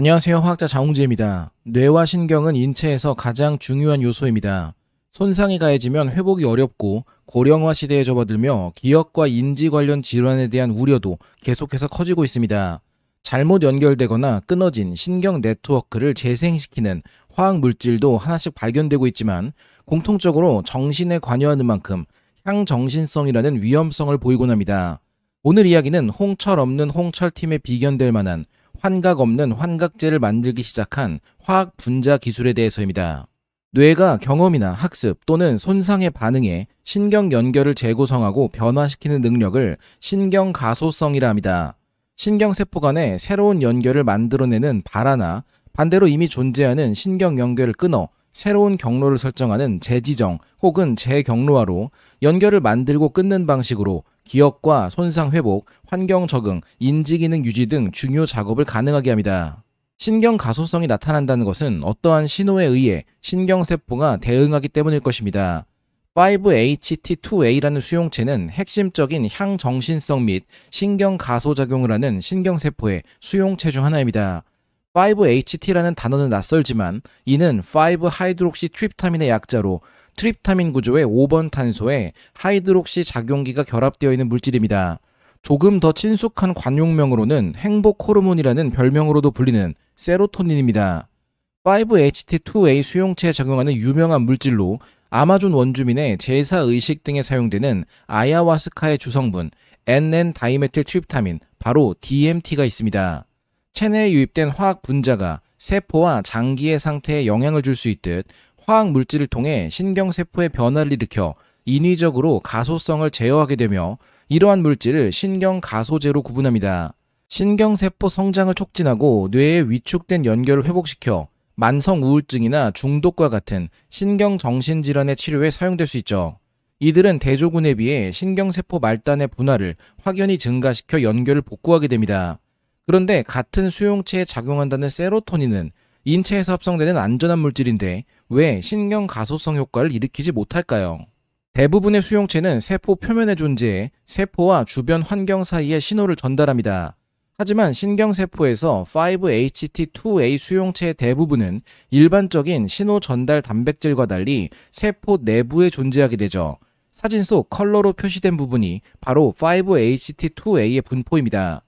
안녕하세요. 화학자 장홍재입니다. 뇌와 신경은 인체에서 가장 중요한 요소입니다. 손상이 가해지면 회복이 어렵고 고령화 시대에 접어들며 기억과 인지 관련 질환에 대한 우려도 계속해서 커지고 있습니다. 잘못 연결되거나 끊어진 신경 네트워크를 재생시키는 화학 물질도 하나씩 발견되고 있지만 공통적으로 정신에 관여하는 만큼 향정신성이라는 위험성을 보이곤 합니다. 오늘 이야기는 홍철 없는 홍철팀에 비견될 만한 환각 없는 환각제를 만들기 시작한 화학 분자 기술에 대해서입니다. 뇌가 경험이나 학습 또는 손상의 반응에 신경 연결을 재구성하고 변화시키는 능력을 신경 가소성이라 합니다. 신경세포 간에 새로운 연결을 만들어내는 발화나 반대로 이미 존재하는 신경 연결을 끊어 새로운 경로를 설정하는 재지정 혹은 재경로화로 연결을 만들고 끊는 방식으로 기억과 손상 회복, 환경 적응, 인지 기능 유지 등 중요 작업을 가능하게 합니다. 신경 가소성이 나타난다는 것은 어떠한 신호에 의해 신경세포가 대응하기 때문일 것입니다. 5-HT2A라는 수용체는 핵심적인 향정신성 및 신경 가소작용을 하는 신경세포의 수용체 중 하나입니다. 5-HT라는 단어는 낯설지만 이는 5하이드록시 트립타민의 약자로 트립타민 구조의 5번 탄소에 하이드록시 작용기가 결합되어 있는 물질입니다. 조금 더 친숙한 관용명으로는 행복 호르몬이라는 별명으로도 불리는 세로토닌입니다. 5-HT2A 수용체에 작용하는 유명한 물질로 아마존 원주민의 제사 의식 등에 사용되는 아야와스카의 주성분 NN 다이메틸 트립타민 바로 DMT가 있습니다. 체내에 유입된 화학 분자가 세포와 장기의 상태에 영향을 줄 수 있듯 화학 물질을 통해 신경세포의 변화를 일으켜 인위적으로 가소성을 제어하게 되며 이러한 물질을 신경가소제로 구분합니다. 신경세포 성장을 촉진하고 뇌의 위축된 연결을 회복시켜 만성 우울증이나 중독과 같은 신경정신질환의 치료에 사용될 수 있죠. 이들은 대조군에 비해 신경세포 말단의 분화를 확연히 증가시켜 연결을 복구하게 됩니다. 그런데 같은 수용체에 작용한다는 세로토닌은 인체에서 합성되는 안전한 물질인데 왜 신경 가소성 효과를 일으키지 못할까요? 대부분의 수용체는 세포 표면에 존재해 세포와 주변 환경 사이에 신호를 전달합니다. 하지만 신경세포에서 5-HT2A 수용체의 대부분은 일반적인 신호 전달 단백질과 달리 세포 내부에 존재하게 되죠. 사진 속 컬러로 표시된 부분이 바로 5-HT2A의 분포입니다.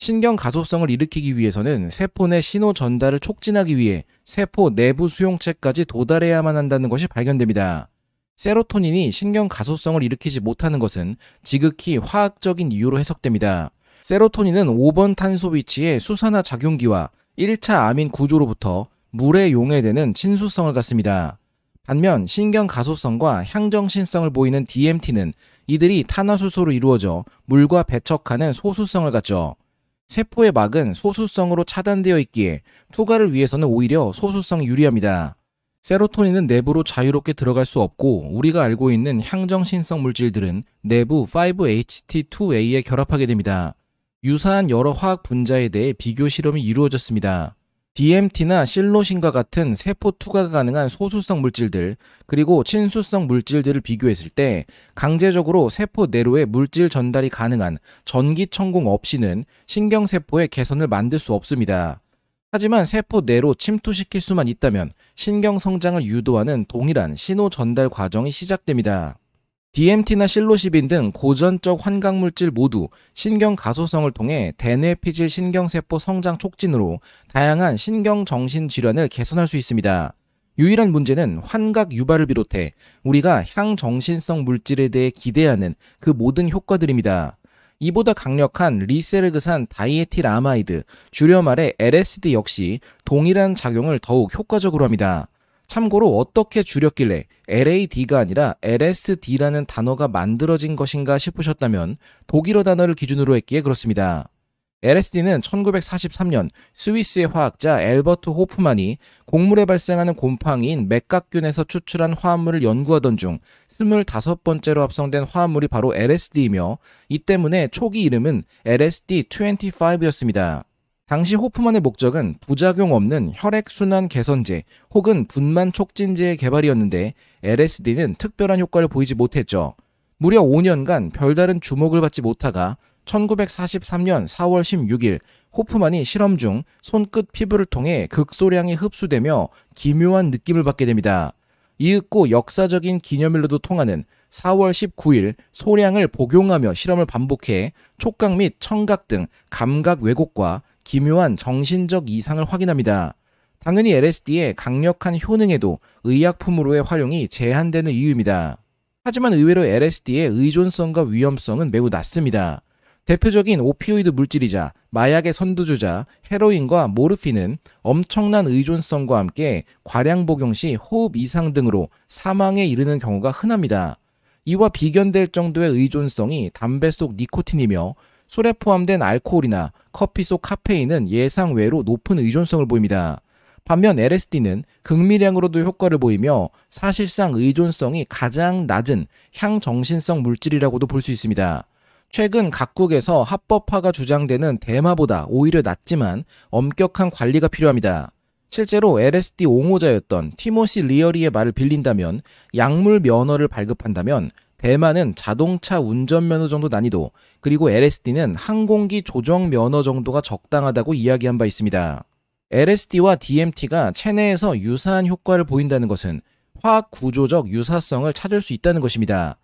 신경 가소성을 일으키기 위해서는 세포 내 신호 전달을 촉진하기 위해 세포 내부 수용체까지 도달해야만 한다는 것이 발견됩니다. 세로토닌이 신경 가소성을 일으키지 못하는 것은 지극히 화학적인 이유로 해석됩니다. 세로토닌은 5번 탄소 위치의 수산화 작용기와 1차 아민 구조로부터 물에 용해되는 친수성을 갖습니다. 반면 신경 가소성과 향정신성을 보이는 DMT는 이들이 탄화수소로 이루어져 물과 배척하는 소수성을 갖죠. 세포의 막은 소수성으로 차단되어 있기에 투과를 위해서는 오히려 소수성이 유리합니다. 세로토닌은 내부로 자유롭게 들어갈 수 없고 우리가 알고 있는 향정신성 물질들은 내부 5-HT2A에 결합하게 됩니다. 유사한 여러 화학 분자에 대해 비교 실험이 이루어졌습니다. DMT나 실로신과 같은 세포 투과가 가능한 소수성 물질들 그리고 친수성 물질들을 비교했을 때 강제적으로 세포 내로의 물질 전달이 가능한 전기 천공 없이는 신경세포의 개선을 만들 수 없습니다. 하지만 세포 내로 침투시킬 수만 있다면 신경 성장을 유도하는 동일한 신호 전달 과정이 시작됩니다. DMT나 실로시빈 등 고전적 환각물질 모두 신경 가소성을 통해 대뇌피질 신경세포 성장 촉진으로 다양한 신경정신 질환을 개선할 수 있습니다. 유일한 문제는 환각 유발을 비롯해 우리가 향정신성 물질에 대해 기대하는 그 모든 효과들입니다. 이보다 강력한 리세르드산 다이에틸아마이드, 주여 말해 LSD 역시 동일한 작용을 더욱 효과적으로 합니다. 참고로 어떻게 줄였길래 LAD가 아니라 LSD라는 단어가 만들어진 것인가 싶으셨다면 독일어 단어를 기준으로 했기에 그렇습니다. LSD는 1943년 스위스의 화학자 엘버트 호프만이 곡물에 발생하는 곰팡이인 맥각균에서 추출한 화합물을 연구하던 중 25번째로 합성된 화합물이 바로 LSD이며 이 때문에 초기 이름은 LSD-25였습니다. 당시 호프만의 목적은 부작용 없는 혈액순환 개선제 혹은 분만 촉진제의 개발이었는데 LSD는 특별한 효과를 보이지 못했죠. 무려 5년간 별다른 주목을 받지 못하가 1943년 4월 16일 호프만이 실험 중 손끝 피부를 통해 극소량이 흡수되며 기묘한 느낌을 받게 됩니다. 이윽고 역사적인 기념일로도 통하는 4월 19일 소량을 복용하며 실험을 반복해 촉각 및 청각 등 감각 왜곡과 기묘한 정신적 이상을 확인합니다. 당연히 LSD의 강력한 효능에도 의약품으로의 활용이 제한되는 이유입니다. 하지만 의외로 LSD의 의존성과 위험성은 매우 낮습니다. 대표적인 오피오이드 물질이자 마약의 선두주자 헤로인과 모르핀은 엄청난 의존성과 함께 과량 복용 시 호흡 이상 등으로 사망에 이르는 경우가 흔합니다. 이와 비견될 정도의 의존성이 담배 속 니코틴이며 술에 포함된 알코올이나 커피 속 카페인은 예상 외로 높은 의존성을 보입니다. 반면 LSD는 극미량으로도 효과를 보이며 사실상 의존성이 가장 낮은 향정신성 물질이라고도 볼 수 있습니다. 최근 각국에서 합법화가 주장되는 대마보다 오히려 낮지만 엄격한 관리가 필요합니다. 실제로 LSD 옹호자였던 티모시 리어리의 말을 빌린다면 약물 면허를 발급한다면 대마는 자동차 운전 면허 정도 난이도 그리고 LSD는 항공기 조정 면허 정도가 적당하다고 이야기한 바 있습니다. LSD와 DMT가 체내에서 유사한 효과를 보인다는 것은 화학 구조적 유사성을 찾을 수 있다는 것입니다.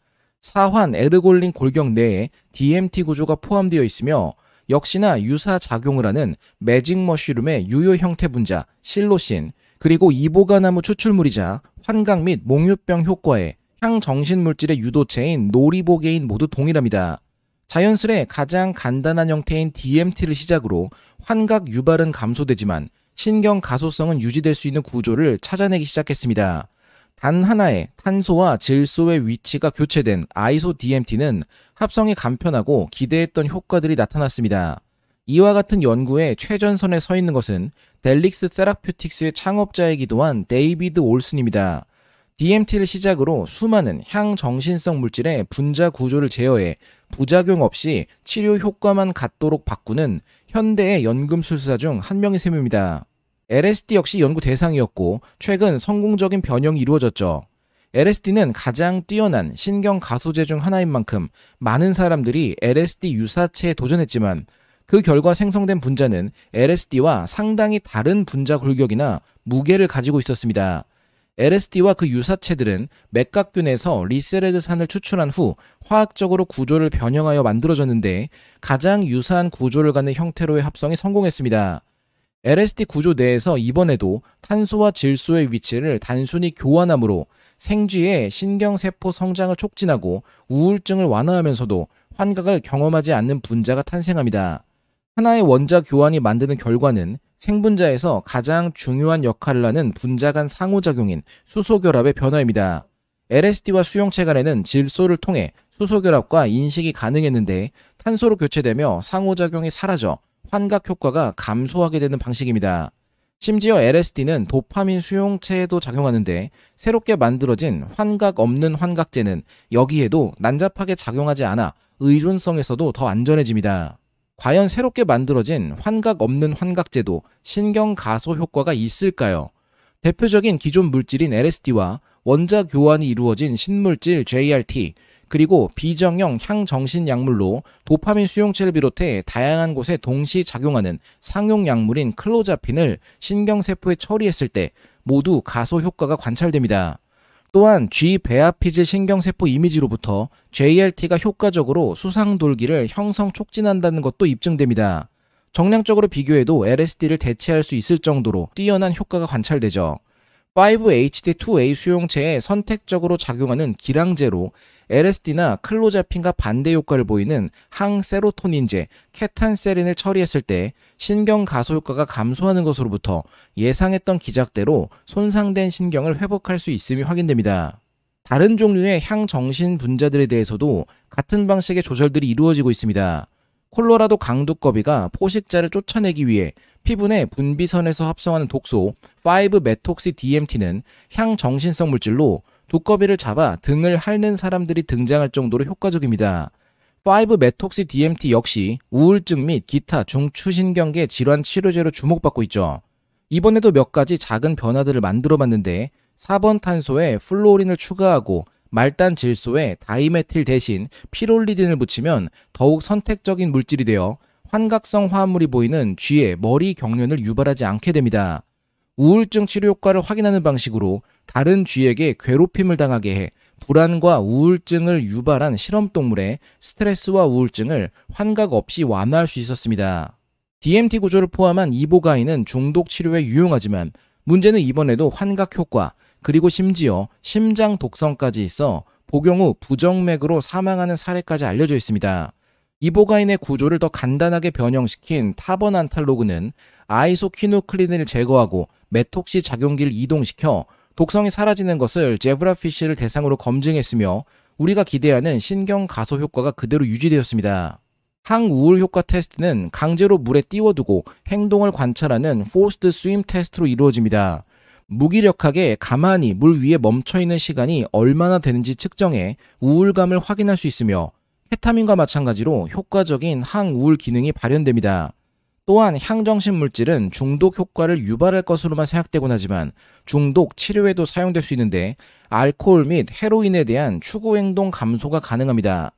사환 에르골린 골격 내에 DMT 구조가 포함되어 있으며 역시나 유사 작용을 하는 매직 머쉬룸의 유효 형태 분자 실로신 그리고 이보가나무 추출물이자 환각 및 몽유병 효과에 향정신물질의 유도체인 노리보게인 모두 동일합니다. 자연스레 가장 간단한 형태인 DMT를 시작으로 환각 유발은 감소되지만 신경 가소성은 유지될 수 있는 구조를 찾아내기 시작했습니다. 단 하나의 탄소와 질소의 위치가 교체된 아이소 DMT는 합성이 간편하고 기대했던 효과들이 나타났습니다. 이와 같은 연구의 최전선에 서 있는 것은 델릭스 세라퓨틱스의 창업자이기도 한 데이비드 올슨입니다. DMT를 시작으로 수많은 향정신성 물질의 분자 구조를 제어해 부작용 없이 치료 효과만 갖도록 바꾸는 현대의 연금술사 중 한 명의 셈입니다. LSD 역시 연구 대상이었고 최근 성공적인 변형이 이루어졌죠. LSD는 가장 뛰어난 신경 가소제 중 하나인 만큼 많은 사람들이 LSD 유사체에 도전했지만 그 결과 생성된 분자는 LSD와 상당히 다른 분자 골격이나 무게를 가지고 있었습니다. LSD와 그 유사체들은 맥각균에서 리세레드산을 추출한 후 화학적으로 구조를 변형하여 만들어졌는데 가장 유사한 구조를 갖는 형태로의 합성이 성공했습니다. LSD 구조 내에서 이번에도 탄소와 질소의 위치를 단순히 교환함으로 생쥐의 신경세포 성장을 촉진하고 우울증을 완화하면서도 환각을 경험하지 않는 분자가 탄생합니다. 하나의 원자 교환이 만드는 결과는 생분자에서 가장 중요한 역할을 하는 분자 간 상호작용인 수소결합의 변화입니다. LSD와 수용체 간에는 질소를 통해 수소결합과 인식이 가능했는데 탄소로 교체되며 상호작용이 사라져 환각 효과가 감소하게 되는 방식입니다. 심지어 LSD는 도파민 수용체에도 작용하는데 새롭게 만들어진 환각 없는 환각제는 여기에도 난잡하게 작용하지 않아 의존성에서도 더 안전해집니다. 과연 새롭게 만들어진 환각 없는 환각제도 신경 가소 효과가 있을까요? 대표적인 기존 물질인 LSD와 원자 교환이 이루어진 신물질 JRT, 그리고 비정형 향정신 약물로 도파민 수용체를 비롯해 다양한 곳에 동시 작용하는 상용 약물인 클로자핀을 신경세포에 처리했을 때 모두 가소 효과가 관찰됩니다. 또한 G 배아피질 신경세포 이미지로부터 JLT가 효과적으로 수상돌기를 형성 촉진한다는 것도 입증됩니다. 정량적으로 비교해도 LSD를 대체할 수 있을 정도로 뛰어난 효과가 관찰되죠. 5 h d 2 a 수용체에 선택적으로 작용하는 기량제로 LSD나 클로자핀과 반대 효과를 보이는 항세로토닌제, 케탄세린을 처리했을 때 신경 가소 효과가 감소하는 것으로부터 예상했던 기작대로 손상된 신경을 회복할 수 있음이 확인됩니다. 다른 종류의 향정신 분자들에 대해서도 같은 방식의 조절들이 이루어지고 있습니다. 콜로라도 강두꺼비가 포식자를 쫓아내기 위해 피부내 분비선에서 합성하는 독소 5-메톡시-DMT는 향정신성 물질로 두꺼비를 잡아 등을 핥는 사람들이 등장할 정도로 효과적입니다. 5-메톡시-DMT 역시 우울증 및 기타 중추신경계 질환 치료제로 주목받고 있죠. 이번에도 몇 가지 작은 변화들을 만들어 봤는데 4번 탄소에 플로린을 추가하고 말단 질소에 다이메틸 대신 피롤리딘을 붙이면 더욱 선택적인 물질이 되어 환각성 화합물이 보이는 쥐의 머리 경련을 유발하지 않게 됩니다. 우울증 치료 효과를 확인하는 방식으로 다른 쥐에게 괴롭힘을 당하게 해 불안과 우울증을 유발한 실험동물의 스트레스와 우울증을 환각 없이 완화할 수 있었습니다. DMT 구조를 포함한 이보가인은 중독 치료에 유용하지만 문제는 이번에도 환각 효과, 그리고 심지어 심장 독성까지 있어 복용 후 부정맥으로 사망하는 사례까지 알려져 있습니다. 이보가인의 구조를 더 간단하게 변형시킨 타버난탈로그는아이소키노클린을 제거하고 메톡시 작용기를 이동시켜 독성이 사라지는 것을 제브라피쉬를 대상으로 검증했으며 우리가 기대하는 신경 가소 효과가 그대로 유지되었습니다. 항우울 효과 테스트는 강제로 물에 띄워두고 행동을 관찰하는 포스트 스임 테스트로 이루어집니다. 무기력하게 가만히 물 위에 멈춰 있는 시간이 얼마나 되는지 측정해 우울감을 확인할 수 있으며 케타민과 마찬가지로 효과적인 항우울 기능이 발현됩니다. 또한 향정신 물질은 중독 효과를 유발할 것으로만 생각되곤 하지만 중독 치료에도 사용될 수 있는데 알코올 및 헤로인에 대한 추구 행동 감소가 가능합니다.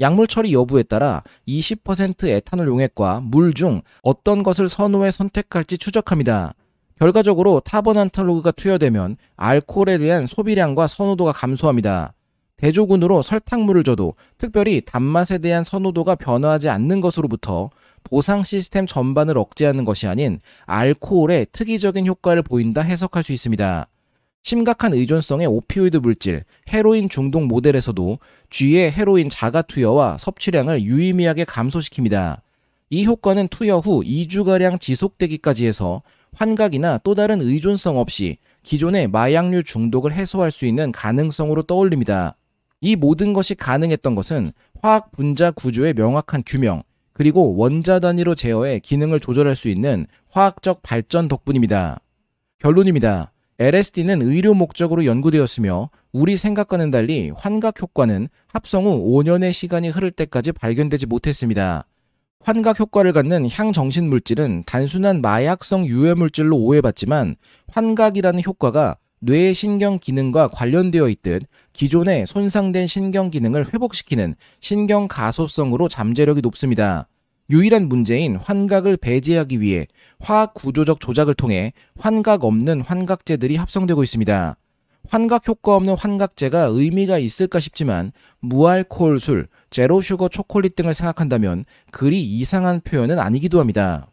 약물 처리 여부에 따라 20% 에탄올 용액과 물 중 어떤 것을 선호해 선택할지 추적합니다. 결과적으로 타버난탈로그가 투여되면 알코올에 대한 소비량과 선호도가 감소합니다. 대조군으로 설탕물을 줘도 특별히 단맛에 대한 선호도가 변화하지 않는 것으로부터 보상 시스템 전반을 억제하는 것이 아닌 알코올의 특이적인 효과를 보인다 해석할 수 있습니다. 심각한 의존성의 오피오이드 물질, 헤로인 중독 모델에서도 쥐의 헤로인 자가 투여와 섭취량을 유의미하게 감소시킵니다. 이 효과는 투여 후 2주가량 지속되기까지 해서 환각이나 또 다른 의존성 없이 기존의 마약류 중독을 해소할 수 있는 가능성으로 떠올립니다. 이 모든 것이 가능했던 것은 화학 분자 구조의 명확한 규명, 그리고 원자 단위로 제어해 기능을 조절할 수 있는 화학적 발전 덕분입니다. 결론입니다. LSD는 의료 목적으로 연구되었으며 우리 생각과는 달리 환각 효과는 합성 후 5년의 시간이 흐를 때까지 발견되지 못했습니다. 환각 효과를 갖는 향정신 물질은 단순한 마약성 유해 물질로 오해받지만 환각이라는 효과가 뇌의 신경 기능과 관련되어 있듯 기존의 손상된 신경 기능을 회복시키는 신경 가소성으로 잠재력이 높습니다. 유일한 문제인 환각을 배제하기 위해 화학 구조적 조작을 통해 환각 없는 환각제들이 합성되고 있습니다. 환각 효과 없는 환각제가 의미가 있을까 싶지만 무알코올 술, 제로 슈거 초콜릿 등을 생각한다면 그리 이상한 표현은 아니기도 합니다.